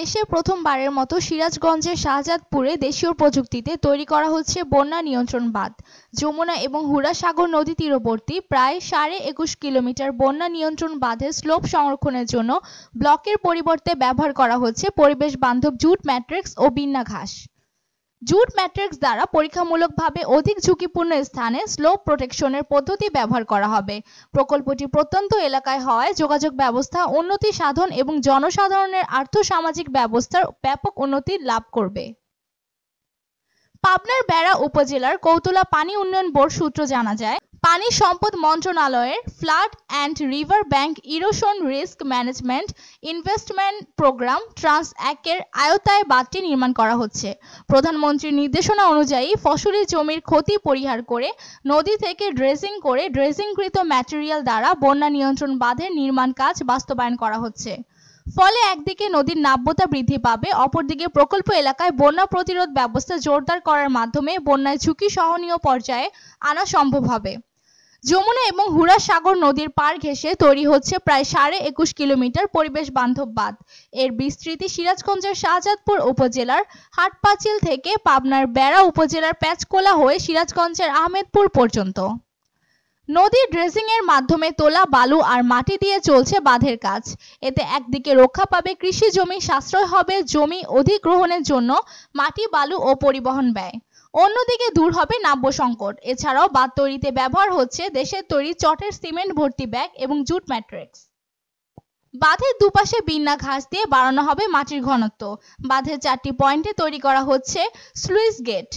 দেশে প্রথমবারের মতো সিরাজগঞ্জের শাহজাদপুরে দেশীয় প্রযুক্তিতে তৈরি করা হচ্ছে বন্যা নিয়ন্ত্রণ বাঁধ যমুনা এবং হুরা সাগর নদী তীরবর্তী প্রায় সাড়ে একুশ কিলোমিটার বন্যা নিয়ন্ত্রণ বাঁধের স্লোপ সংরক্ষণের জন্য ব্লকের পরিবর্তে ব্যবহার করা হচ্ছে পরিবেশ বান্ধব জুট ম্যাট্রিক্স ও বিন্যা ঘাস জুট ম্যাট্রিক্স দ্বারা পরীক্ষামূলকভাবে অধিক ঝুঁকিপূর্ণ স্থানে স্লো প্রোটেকশনের পদ্ধতি ব্যবহার করা হবে প্রকল্পটি প্রত্যন্ত এলাকায় হওয়ায় যোগাযোগ ব্যবস্থা উন্নতি সাধন এবং জনসাধারণের আর্থসামাজিক ব্যবস্থার ব্যাপক উন্নতি লাভ করবে পাবনার বেড়া উপজেলার কৌতলা পানি উন্নয়ন বোর্ড সূত্র জানা যায় পানি সম্পদ মন্ত্রণালয়ের flood and river bank erosion risk management investment programme tranche অ্যাকের আয়তায় বাঁধটি নির্মাণ করা হচ্ছে প্রধানমন্ত্রীর নির্দেশনা অনুযায়ী ফসলের জমির ক্ষতি পরিহার করে নদী থেকে ড্রেজিং করে ড্রেজিংকৃত ম্যাটেরিয়াল দ্বারা বন্যা নিয়ন্ত্রণ বাঁধের নির্মাণ কাজ বাস্তবায়ন করা হচ্ছে ফলে একদিকে নদীর নাব্যতা বৃদ্ধি পাবে অপরদিকে প্রকল্প এলাকায় বন্যা প্রতিরোধ ব্যবস্থা জোরদার করার মাধ্যমে বন্যায় ঝুঁকি সহনীয় পর্যায়ে আনা সম্ভব হবে যমুনা এবং হুরা সাগর নদীর পার ঘেঁষে তৈরি হচ্ছে প্রায় সাড়ে একুশ কিলোমিটার পরিবেশ বান্ধব বাঁধ এর বিস্তৃতি সিরাজগঞ্জের শাহজাদপুর উপজেলার হাটপাচিল থেকে পাবনার বেড়া উপজেলার প্যাচকোলা হয়ে সিরাজগঞ্জের আহমেদপুর পর্যন্ত নদীর ড্রেসিং এর মাধ্যমে তোলা বালু আর মাটি দিয়ে চলছে বাঁধের কাজ এতে একদিকে রক্ষা পাবে কৃষি জমি সাশ্রয় হবে জমি অধিগ্রহণের জন্য মাটি বালু ও পরিবহন ব্যয় অন্যদিকে দূর হবে নাব্য সংকট এছাড়াও বাঁধ তৈরিতে ব্যবহার হচ্ছে দেশের তৈরি চটের সিমেন্ট ভর্তি ব্যাগ এবং জুট ম্যাট্রিক্স বাঁধের দুপাশে বিন্না ঘাস দিয়ে বাড়ানো হবে মাটির ঘনত্ব বাঁধের চারটি পয়েন্টে তৈরি করা হচ্ছে স্লুইস গেট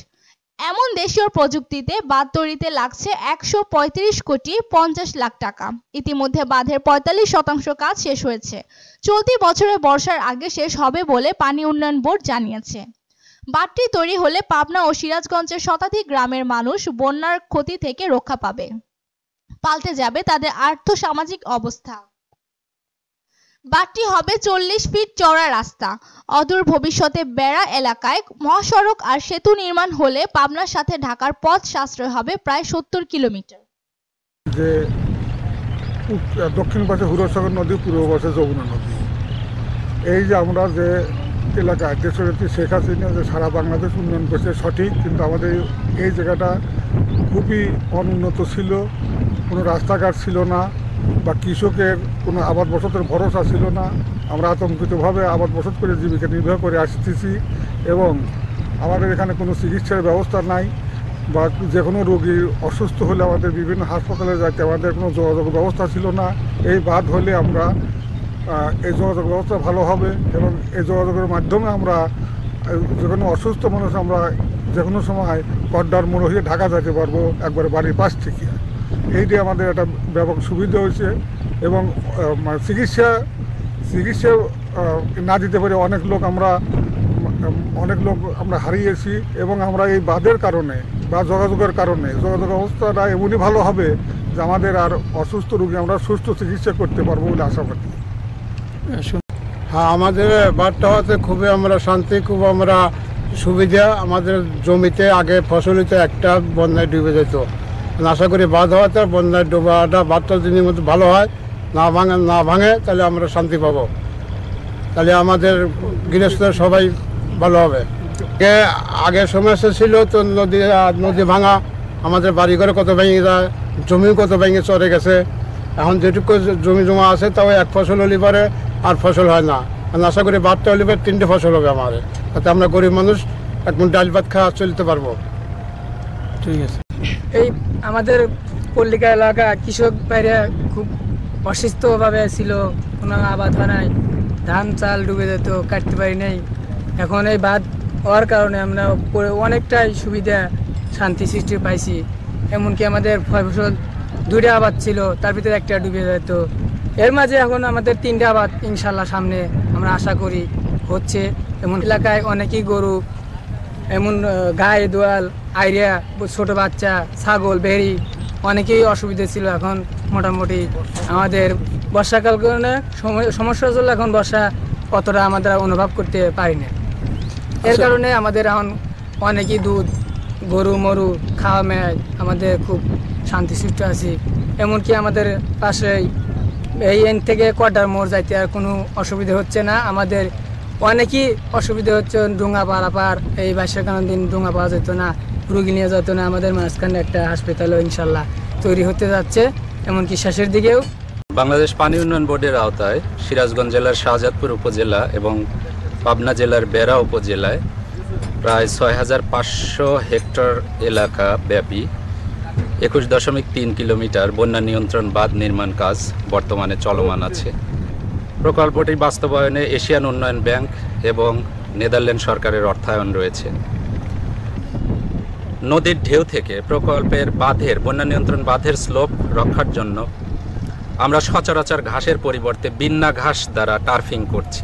এমন দেশীয় প্রযুক্তিতে বাঁধ তৈরিতে লাগছে একশো পঁয়ত্রিশ কোটি পঞ্চাশ লাখ টাকা ইতিমধ্যে বাঁধের পঁয়তাল্লিশ শতাংশ কাজ শেষ হয়েছে চলতি বছরে বর্ষার আগে শেষ হবে বলে পানি উন্নয়ন বোর্ড জানিয়েছে বাঁধটি তৈরি হলে পাবনা ও সিরাজগঞ্জের শতাধিক গ্রামের মানুষ বন্যার ক্ষতি থেকে রক্ষা পাবে পাল্টে যাবে তাদের আর্থ সামাজিক অবস্থা বাটটি হবে চল্লিশ ফিট চওড়া রাস্তা অদূর ভবিষ্যতে বেড়া এলাকায় মহাসড়ক আর সেতু নির্মাণ হলে পাবনার সাথে ঢাকার পথ সাশ্রয় হবে প্রায় সত্তর কিলোমিটার যে দক্ষিণ পাশে হুরসাগর নদী পূর্ব পাশে যমুনা নদী এই যে আমরা যে এলাকায় একটি শেখ হাসিনা যে সারা বাংলাদেশ উন্নয়ন করছে সঠিক কিন্তু আমাদের এই জায়গাটা খুবই অনুন্নত ছিল কোনো রাস্তাঘাট ছিল না বা কৃষকের কোনো আবাদ বসতের ভরসা ছিল না আমরা আতঙ্কিতভাবে আবাদ বসত করে জীবিকা নির্বাহ করে আসতেছি এবং আমাদের এখানে কোনো চিকিৎসার ব্যবস্থা নাই বা যে কোনো রোগী অসুস্থ হলে আমাদের বিভিন্ন হাসপাতালে যাইতে আমাদের কোনো যোগাযোগ ব্যবস্থা ছিল না এই বাদ হলে আমরা এই যোগাযোগ ব্যবস্থা ভালো হবে এবং এই যোগাযোগের মাধ্যমে আমরা যে কোনো অসুস্থ মানুষ আমরা যে কোনো সময় পর্দার মনে হয়ে ঢাকা যেতে পারবো একবার বাড়ির পাশ থেকে এইটি আমাদের একটা ব্যাপক সুবিধা হয়েছে এবং মানে চিকিৎসা চিকিৎসা না দিতে পারে অনেক লোক আমরা অনেক লোক আমরা হারিয়েছি এবং আমরা এই বাদের কারণে বা যোগাযোগের কারণে যোগাযোগ অবস্থাটা এমনই ভালো হবে যে আমাদের আর অসুস্থ রোগী আমরা সুস্থ চিকিৎসা করতে পারবো বলে আশা করি হ্যাঁ আমাদের বার্তা হওয়াতে খুবই আমরা শান্তি খুব আমরা সুবিধা আমাদের জমিতে আগে ফসলিতে একটা বন্যায় ডুবে যেত মানে আশা করি বাদ হওয়াতে বন্যায় ডোবাটা বার্তা যদি মধ্যে ভালো হয় না ভাঙে না ভাঙে তাহলে আমরা শান্তি পাবো তাহলে আমাদের গৃহস্থ সবাই ভালো হবে আগে আগে সমস্যা ছিল তো নদী নদী ভাঙা আমাদের বাড়িঘরে কত ভেঙে যায় জমি কত ভেঙে চড়ে গেছে এখন যেটুকু জমি জমা আছে তাও এক ফসল হলে পরে আর ফসল হয় না আশা করি বারটা হলে পরে তিনটে ফসল হবে আমার তাতে আমরা গরিব মানুষ এখন ডাল ভাত খাওয়া চলতে পারবো ঠিক আছে এই আমাদের পল্লিকা এলাকা কৃষক বাইরে খুব অসুস্থভাবে ছিল কোনো আবাদ হয় নাই ধান চাল ডুবে যেত কাটতে পারি নাই এখন এই বাদ হওয়ার কারণে আমরা অনেকটাই সুবিধা শান্তি সৃষ্টি পাইছি এমনকি আমাদের ফসল দুইটা আবাদ ছিল তার ভিতরে একটা ডুবে যেত এর মাঝে এখন আমাদের তিনটা আবাদ ইনশাল্লাহ সামনে আমরা আশা করি হচ্ছে এমন এলাকায় অনেকই গরু এমন গায়ে দোয়াল আইরিয়া ছোট বাচ্চা ছাগল বেরি অনেকেই অসুবিধা ছিল এখন মোটামুটি আমাদের বর্ষাকাল কারণে সমস্যা চললে এখন বর্ষা অতটা আমাদের অনুভব করতে পারি না এর আচ্ছা। কারণে আমাদের এখন অনেকই দুধ গরু মরু খাওয়া মেয়ায় আমাদের খুব সৃষ্ট আছি এমনকি আমাদের পাশে এই এন থেকে কোয়ার্টার মোড় যাইতে আর কোনো অসুবিধা হচ্ছে না আমাদের অনেকই অসুবিধা হচ্ছে ডুঙ্গা পারাপার এই বাসের কারণ দিন ডুঙ্গা পাওয়া যেত না রুগী নিয়ে যেত না আমাদের মাঝখানে একটা হাসপাতালও ইনশাল্লাহ তৈরি হতে যাচ্ছে এমনকি শেষের দিকেও বাংলাদেশ পানি উন্নয়ন বোর্ডের আওতায় সিরাজগঞ্জ জেলার শাহজাদপুর উপজেলা এবং পাবনা জেলার বেড়া উপজেলায় প্রায় ছয় হাজার পাঁচশো হেক্টর এলাকা ব্যাপী একুশ দশমিক তিন কিলোমিটার বন্যা নিয়ন্ত্রণ বাঁধ নির্মাণ কাজ বর্তমানে চলমান আছে প্রকল্পটি বাস্তবায়নে এশিয়ান উন্নয়ন ব্যাংক এবং নেদারল্যান্ড সরকারের অর্থায়ন রয়েছে নদীর ঢেউ থেকে প্রকল্পের বাঁধের বন্যা নিয়ন্ত্রণ বাঁধের স্লোপ রক্ষার জন্য আমরা সচরাচর ঘাসের পরিবর্তে বিন্না ঘাস দ্বারা টার্ফিং করছি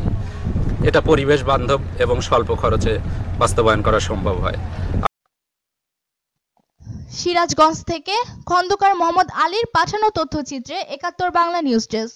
এটা পরিবেশ বান্ধব এবং স্বল্প খরচে বাস্তবায়ন করা সম্ভব হয় সিরাজগঞ্জ থেকে খন্দকার মোহাম্মদ আলীর পাঠানো তথ্যচিত্রে একাত্তর বাংলা নিউজ ডেস্ক